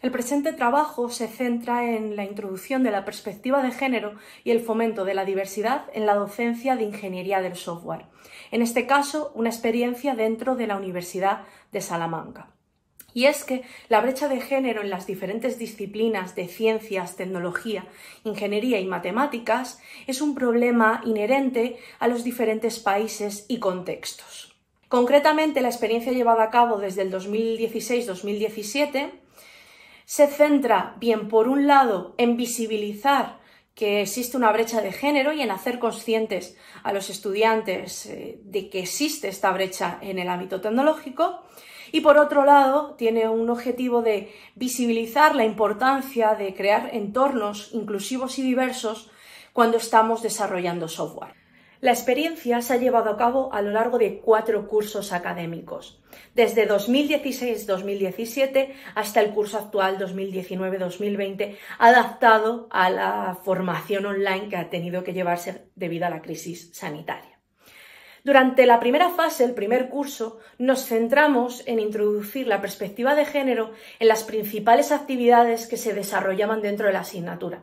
El presente trabajo se centra en la introducción de la perspectiva de género y el fomento de la diversidad en la docencia de ingeniería del software. En este caso, una experiencia dentro de la Universidad de Salamanca. Y es que la brecha de género en las diferentes disciplinas de ciencias, tecnología, ingeniería y matemáticas es un problema inherente a los diferentes países y contextos. Concretamente, la experiencia llevada a cabo desde el 2016-2017 se centra bien, por un lado, en visibilizar que existe una brecha de género y en hacer conscientes a los estudiantes eh, de que existe esta brecha en el ámbito tecnológico. Y por otro lado, tiene un objetivo de visibilizar la importancia de crear entornos inclusivos y diversos cuando estamos desarrollando software. La experiencia se ha llevado a cabo a lo largo de cuatro cursos académicos, desde 2016-2017 hasta el curso actual 2019-2020, adaptado a la formación online que ha tenido que llevarse debido a la crisis sanitaria. Durante la primera fase, el primer curso, nos centramos en introducir la perspectiva de género en las principales actividades que se desarrollaban dentro de la asignatura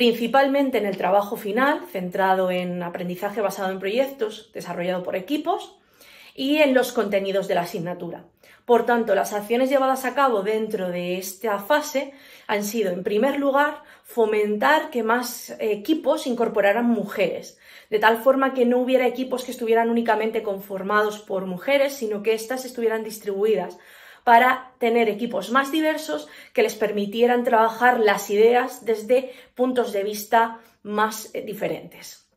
principalmente en el trabajo final, centrado en aprendizaje basado en proyectos desarrollado por equipos y en los contenidos de la asignatura. Por tanto, las acciones llevadas a cabo dentro de esta fase han sido, en primer lugar, fomentar que más equipos incorporaran mujeres, de tal forma que no hubiera equipos que estuvieran únicamente conformados por mujeres, sino que éstas estuvieran distribuidas para tener equipos más diversos que les permitieran trabajar las ideas desde puntos de vista más eh, diferentes.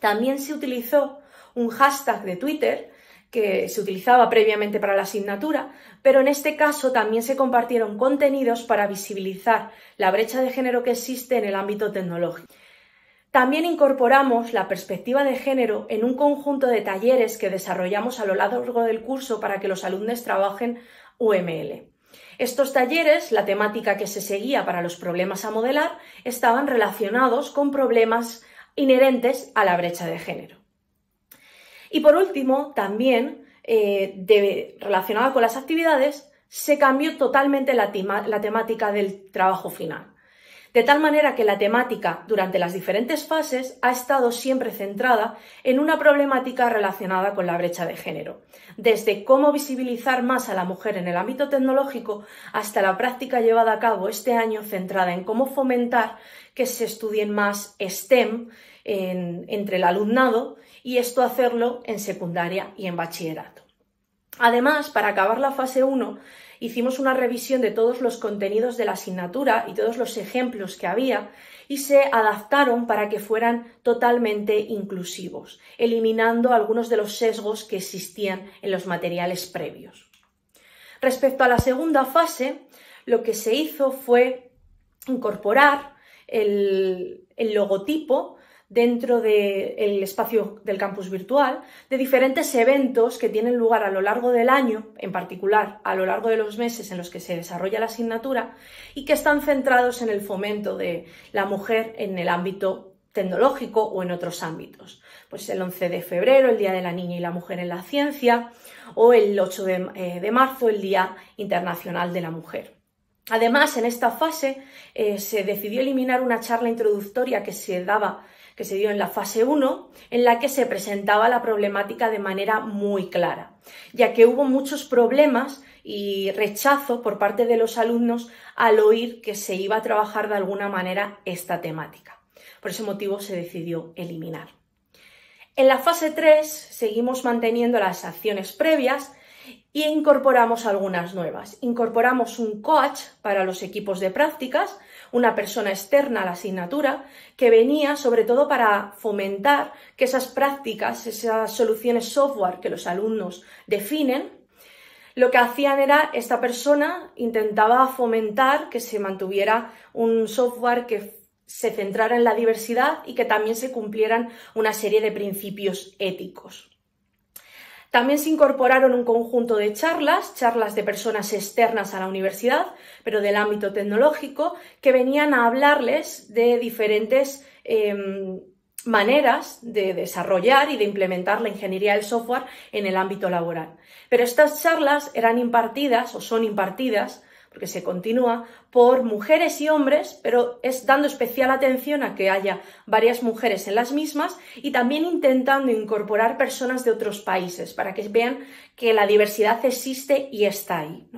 También se utilizó un hashtag de Twitter que se utilizaba previamente para la asignatura, pero en este caso también se compartieron contenidos para visibilizar la brecha de género que existe en el ámbito tecnológico. También incorporamos la perspectiva de género en un conjunto de talleres que desarrollamos a lo largo del curso para que los alumnos trabajen UML. Estos talleres, la temática que se seguía para los problemas a modelar, estaban relacionados con problemas inherentes a la brecha de género. Y por último, también eh, relacionada con las actividades, se cambió totalmente la temática del trabajo final de tal manera que la temática durante las diferentes fases ha estado siempre centrada en una problemática relacionada con la brecha de género, desde cómo visibilizar más a la mujer en el ámbito tecnológico hasta la práctica llevada a cabo este año centrada en cómo fomentar que se estudien más STEM entre el alumnado y esto hacerlo en secundaria y en bachillerato. Además, para acabar la fase 1, hicimos una revisión de todos los contenidos de la asignatura y todos los ejemplos que había y se adaptaron para que fueran totalmente inclusivos, eliminando algunos de los sesgos que existían en los materiales previos. Respecto a la segunda fase, lo que se hizo fue incorporar el, el logotipo dentro del espacio del campus virtual de diferentes eventos que tienen lugar a lo largo del año, en particular a lo largo de los meses en los que se desarrolla la asignatura, y que están centrados en el fomento de la mujer en el ámbito tecnológico o en otros ámbitos. Pues el 11 de febrero, el Día de la Niña y la Mujer en la Ciencia, o el 8 eh, de marzo, el Día Internacional de la Mujer. Además, en esta fase eh, se decidió eliminar una charla introductoria que se daba, que se dio en la fase 1, en la que se presentaba la problemática de manera muy clara, ya que hubo muchos problemas y rechazo por parte de los alumnos al oír que se iba a trabajar de alguna manera esta temática. Por ese motivo se decidió eliminar. En la fase 3 seguimos manteniendo las acciones previas, y incorporamos algunas nuevas. Incorporamos un coach para los equipos de prácticas, una persona externa a la asignatura, que venía sobre todo para fomentar que esas prácticas, esas soluciones software que los alumnos definen, lo que hacían era, esta persona intentaba fomentar que se mantuviera un software que se centrara en la diversidad y que también se cumplieran una serie de principios éticos. También se incorporaron un conjunto de charlas, charlas de personas externas a la universidad, pero del ámbito tecnológico, que venían a hablarles de diferentes em, maneras de desarrollar y de implementar la ingeniería del software en el ámbito laboral. Pero estas charlas eran impartidas o son impartidas porque se continúa, por mujeres y hombres, pero es dando especial atención a que haya varias mujeres en las mismas y también intentando incorporar personas de otros países para que vean que la diversidad existe y está ahí.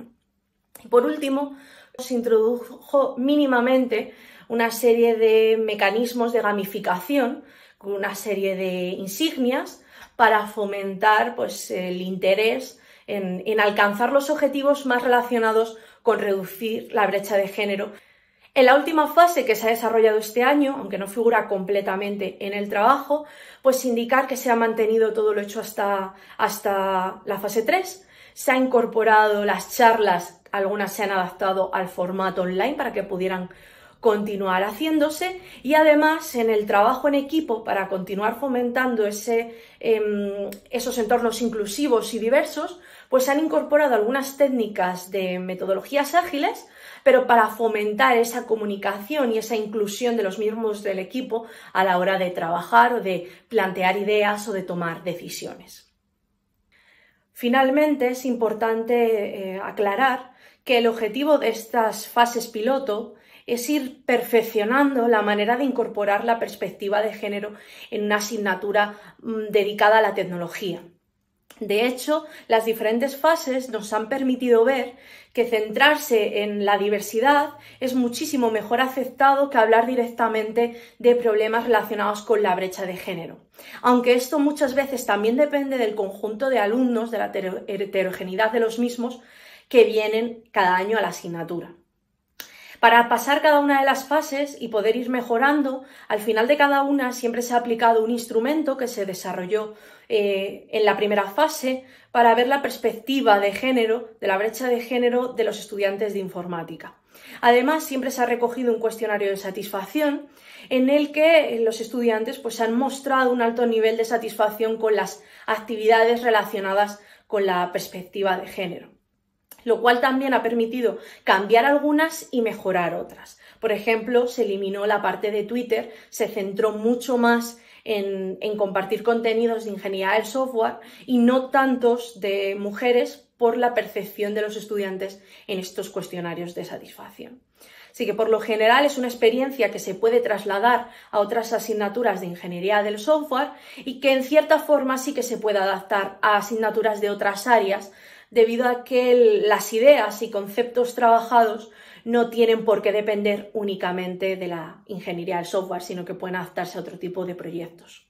por último, se introdujo mínimamente una serie de mecanismos de gamificación con una serie de insignias para fomentar pues, el interés en, en, alcanzar los objetivos más relacionados con reducir la brecha de género. En la última fase que se ha desarrollado este año, aunque no figura completamente en el trabajo, pues indicar que se ha mantenido todo lo hecho hasta, hasta la fase 3. Se ha incorporado las charlas, algunas se han adaptado al formato online para que pudieran continuar haciéndose y además en el trabajo en equipo para continuar fomentando ese, em, esos entornos inclusivos y diversos, pues se han incorporado algunas técnicas de metodologías ágiles, pero para fomentar esa comunicación y esa inclusión de los mismos del equipo a la hora de trabajar o de plantear ideas o de tomar decisiones. Finalmente, es importante eh, aclarar que el objetivo de estas fases piloto es ir perfeccionando la manera de incorporar la perspectiva de género en una asignatura mm, dedicada a la tecnología. De hecho, las diferentes fases nos han permitido ver que centrarse en la diversidad es muchísimo mejor aceptado que hablar directamente de problemas relacionados con la brecha de género. Aunque esto muchas veces también depende del conjunto de alumnos, de la heterogeneidad de los mismos que vienen cada año a la asignatura. Para pasar cada una de las fases y poder ir mejorando, al final de cada una siempre se ha aplicado un instrumento que se desarrolló eh, en la primera fase para ver la perspectiva de género, de la brecha de género de los estudiantes de informática. Además, siempre se ha recogido un cuestionario de satisfacción en el que los estudiantes pues, han mostrado un alto nivel de satisfacción con las actividades relacionadas con la perspectiva de género lo cual también ha permitido cambiar algunas y mejorar otras. Por ejemplo, se eliminó la parte de Twitter, se centró mucho más en, compartir contenidos de ingeniería del software y no tantos de mujeres por la percepción de los estudiantes en estos cuestionarios de satisfacción. Así que por lo general es una experiencia que se puede trasladar a otras asignaturas de ingeniería del software y que en cierta forma sí que se puede adaptar a asignaturas de otras áreas debido a que las ideas y conceptos trabajados no tienen por qué depender únicamente de la ingeniería del software, sino que pueden adaptarse a otro tipo de proyectos.